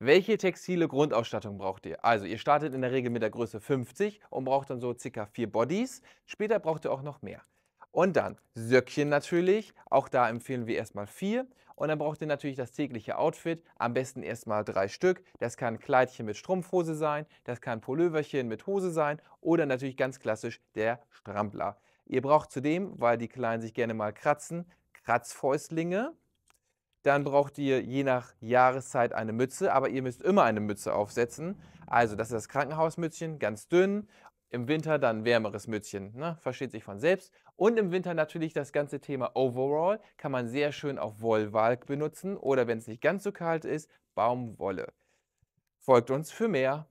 Welche textile Grundausstattung braucht ihr? Also ihr startet in der Regel mit der Größe 50 und braucht dann so circa vier Bodies. Später braucht ihr auch noch mehr. Und dann Söckchen natürlich, auch da empfehlen wir erstmal vier. Und dann braucht ihr natürlich das tägliche Outfit, am besten erstmal drei Stück. Das kann Kleidchen mit Strumpfhose sein, das kann Pulloverchen mit Hose sein oder natürlich ganz klassisch der Strampler. Ihr braucht zudem, weil die Kleinen sich gerne mal kratzen, Kratzfäustlinge, dann braucht ihr je nach Jahreszeit eine Mütze, aber ihr müsst immer eine Mütze aufsetzen. Also das ist das Krankenhausmützchen, ganz dünn. Im Winter dann wärmeres Mützchen, ne? versteht sich von selbst. Und im Winter natürlich das ganze Thema Overall kann man sehr schön auf Wollwalk benutzen oder wenn es nicht ganz so kalt ist, Baumwolle. Folgt uns für mehr.